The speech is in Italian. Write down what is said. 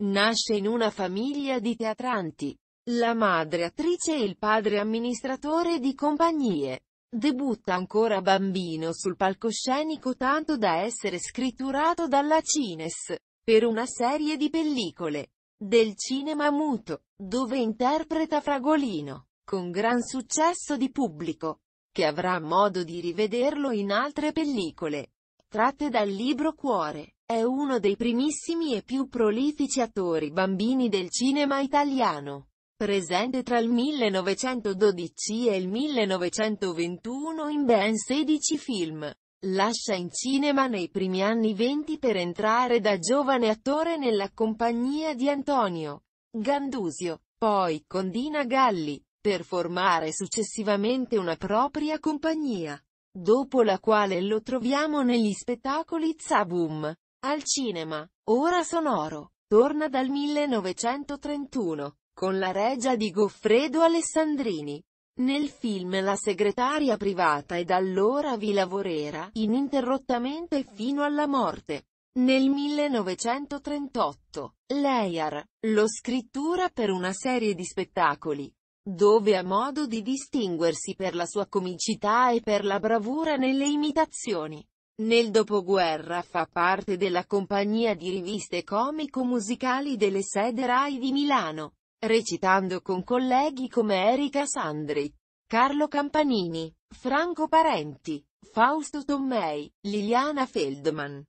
Nasce in una famiglia di teatranti. La madre attrice e il padre amministratore di compagnie. Debutta ancora bambino sul palcoscenico tanto da essere scritturato dalla Cines, per una serie di pellicole, del cinema muto, dove interpreta Fragolino, con gran successo di pubblico, che avrà modo di rivederlo in altre pellicole, tratte dal libro Cuore. È uno dei primissimi e più prolifici attori bambini del cinema italiano. Presente tra il 1912 e il 1921 in ben 16 film. Lascia in cinema nei primi anni 20 per entrare da giovane attore nella compagnia di Antonio Gandusio, poi con Dina Galli, per formare successivamente una propria compagnia, dopo la quale lo troviamo negli spettacoli Zabum, al cinema, Ora Sonoro, torna dal 1931, con la regia di Goffredo Alessandrini. Nel film La segretaria privata e da allora vi lavorerà, ininterrottamente fino alla morte. Nel 1938, Lear, lo scrittura per una serie di spettacoli, dove ha modo di distinguersi per la sua comicità e per la bravura nelle imitazioni. Nel dopoguerra fa parte della compagnia di riviste comico-musicali delle sede RAI di Milano, recitando con colleghi come Erika Sandri, Carlo Campanini, Franco Parenti, Fausto Tommei, Liliana Feldman,